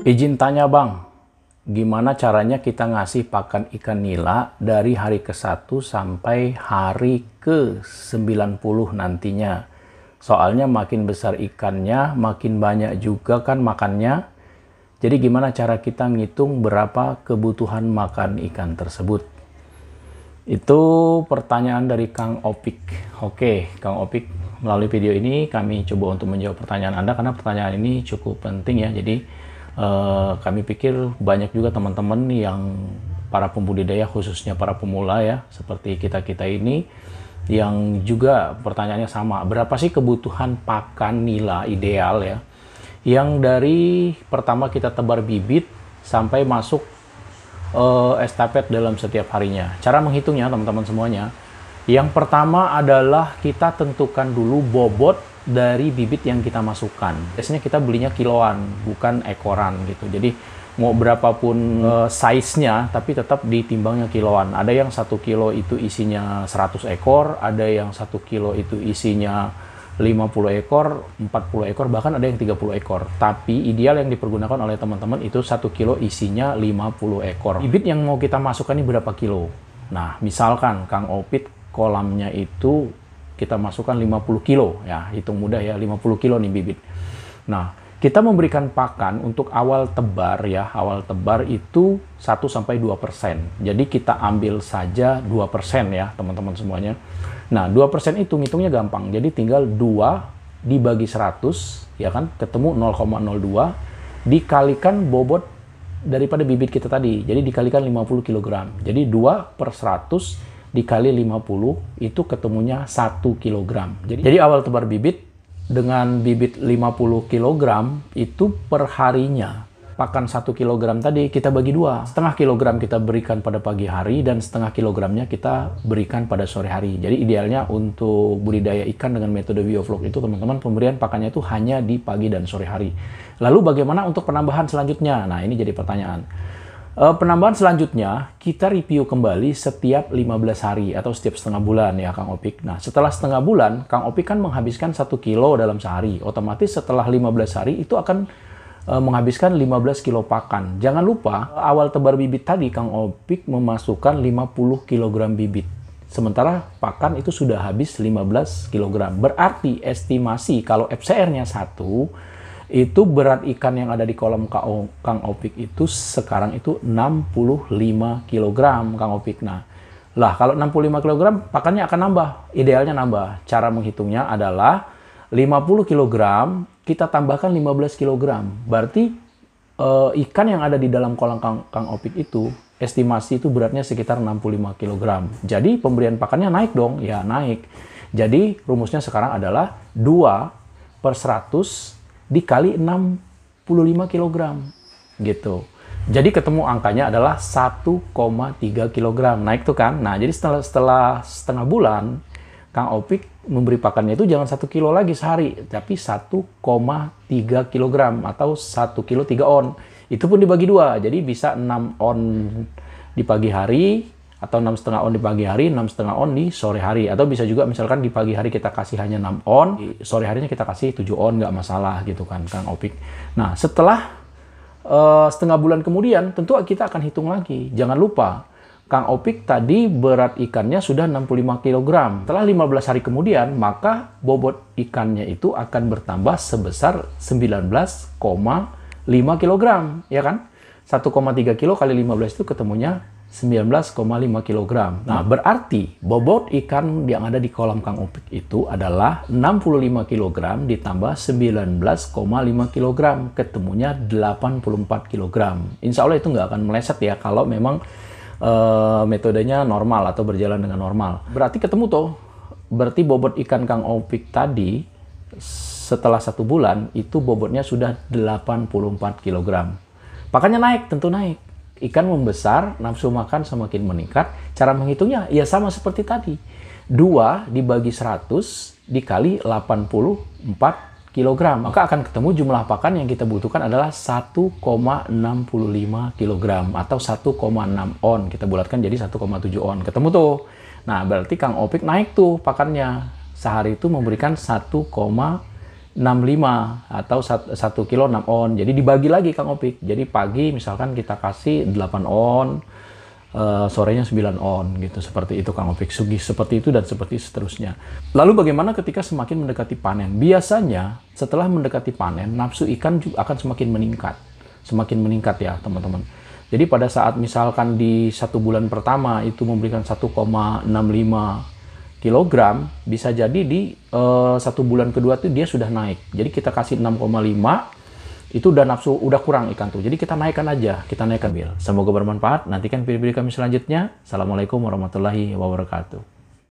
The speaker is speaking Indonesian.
Izin tanya Bang, gimana caranya kita ngasih pakan ikan nila dari hari ke-1 sampai hari ke-90 nantinya? Soalnya makin besar ikannya, makin banyak juga kan makannya. Jadi gimana cara kita ngitung berapa kebutuhan makan ikan tersebut? Itu pertanyaan dari Kang Opik. Oke, Kang Opik, melalui video ini kami coba untuk menjawab pertanyaan Anda karena pertanyaan ini cukup penting ya. Jadi Eh, kami pikir banyak juga teman-teman yang para pembudidaya khususnya para pemula ya seperti kita-kita ini yang juga pertanyaannya sama berapa sih kebutuhan pakan nila ideal ya yang dari pertama kita tebar bibit sampai masuk uh, estafet dalam setiap harinya cara menghitungnya teman-teman semuanya yang pertama adalah kita tentukan dulu bobot dari bibit yang kita masukkan. Biasanya kita belinya kiloan, bukan ekoran gitu. Jadi mau berapapun uh, size-nya, tapi tetap ditimbangnya kiloan. Ada yang satu kilo itu isinya 100 ekor, ada yang satu kilo itu isinya 50 ekor, 40 ekor, bahkan ada yang 30 ekor. Tapi ideal yang dipergunakan oleh teman-teman itu satu kilo isinya 50 ekor. Bibit yang mau kita masukkan ini berapa kilo? Nah, misalkan Kang Opit kolamnya itu kita masukkan 50 kilo ya hitung mudah ya 50 kilo nih bibit nah kita memberikan pakan untuk awal tebar ya awal tebar itu 1 sampai 2 persen jadi kita ambil saja 2 persen ya teman-teman semuanya nah 2 persen itu ngitungnya gampang jadi tinggal 2 dibagi 100 ya kan ketemu 0,02 dikalikan bobot daripada bibit kita tadi jadi dikalikan 50 kg jadi 2 per 100 dikali 50 itu ketemunya 1 kg. Jadi, jadi awal tebar bibit dengan bibit 50 kg itu perharinya pakan 1 kg tadi kita bagi dua. Setengah kilogram kita berikan pada pagi hari dan setengah kilogramnya kita berikan pada sore hari. Jadi idealnya untuk budidaya ikan dengan metode bioflok itu teman-teman pemberian pakannya itu hanya di pagi dan sore hari. Lalu bagaimana untuk penambahan selanjutnya? Nah ini jadi pertanyaan. Eh, penambahan selanjutnya, kita review kembali setiap 15 hari atau setiap setengah bulan ya Kang Opik. Nah, setelah setengah bulan, Kang Opik kan menghabiskan 1 kilo dalam sehari. Otomatis setelah 15 hari itu akan eh, menghabiskan menghabiskan 15 kilo pakan. Jangan lupa, awal tebar bibit tadi Kang Opik memasukkan 50 kilogram bibit. Sementara pakan itu sudah habis 15 kilogram. Berarti estimasi kalau FCR-nya 1, itu berat ikan yang ada di kolam Kang Opik itu sekarang itu 65 kg Kang Opik. Nah, lah kalau 65 kg pakannya akan nambah, idealnya nambah. Cara menghitungnya adalah 50 kg kita tambahkan 15 kg. Berarti e, ikan yang ada di dalam kolam Kang, Kang Opik itu estimasi itu beratnya sekitar 65 kg. Jadi pemberian pakannya naik dong, ya naik. Jadi rumusnya sekarang adalah 2 per 100 dikali 65 kg gitu. Jadi ketemu angkanya adalah 1,3 kg. Naik tuh kan. Nah, jadi setelah, setelah setengah bulan, Kang Opik memberi pakannya itu jangan 1 kilo lagi sehari, tapi 1,3 kg atau 1 kilo 3 on. Itu pun dibagi dua, jadi bisa 6 on di pagi hari, atau enam setengah on di pagi hari, enam setengah on di sore hari, atau bisa juga misalkan di pagi hari kita kasih hanya enam on, iya. sore harinya kita kasih tujuh on, nggak masalah gitu kan, Kang Opik. Nah, setelah uh, setengah bulan kemudian, tentu kita akan hitung lagi. Jangan lupa, Kang Opik tadi berat ikannya sudah 65 kg. Setelah 15 hari kemudian, maka bobot ikannya itu akan bertambah sebesar 19,5 kg, ya kan? 1,3 kilo kali 15 itu ketemunya 19,5 kg. Nah, hmm. berarti bobot ikan yang ada di kolam Kang Opik itu adalah 65 kg ditambah 19,5 kg. Ketemunya 84 kg. Insya Allah itu nggak akan meleset ya kalau memang uh, metodenya normal atau berjalan dengan normal. Berarti ketemu tuh. Berarti bobot ikan Kang Opik tadi setelah satu bulan itu bobotnya sudah 84 kg. Pakannya naik, tentu naik ikan membesar, nafsu makan semakin meningkat. Cara menghitungnya ya sama seperti tadi. 2 dibagi 100 dikali 84 kg. Maka akan ketemu jumlah pakan yang kita butuhkan adalah 1,65 kg atau 1,6 on. Kita bulatkan jadi 1,7 on. Ketemu tuh. Nah, berarti Kang Opik naik tuh pakannya. Sehari itu memberikan koma 65 atau 1 kilo 6 on. Jadi dibagi lagi Kang Opik. Jadi pagi misalkan kita kasih 8 on, uh, sorenya 9 on gitu. Seperti itu Kang Opik. Sugi seperti itu dan seperti seterusnya. Lalu bagaimana ketika semakin mendekati panen? Biasanya setelah mendekati panen, nafsu ikan juga akan semakin meningkat. Semakin meningkat ya, teman-teman. Jadi pada saat misalkan di satu bulan pertama itu memberikan 1,65 kilogram bisa jadi di uh, satu bulan kedua tuh dia sudah naik. Jadi kita kasih 6,5 itu udah nafsu udah kurang ikan tuh. Jadi kita naikkan aja, kita naikkan bil. Semoga bermanfaat. Nantikan video-video kami selanjutnya. Assalamualaikum warahmatullahi wabarakatuh.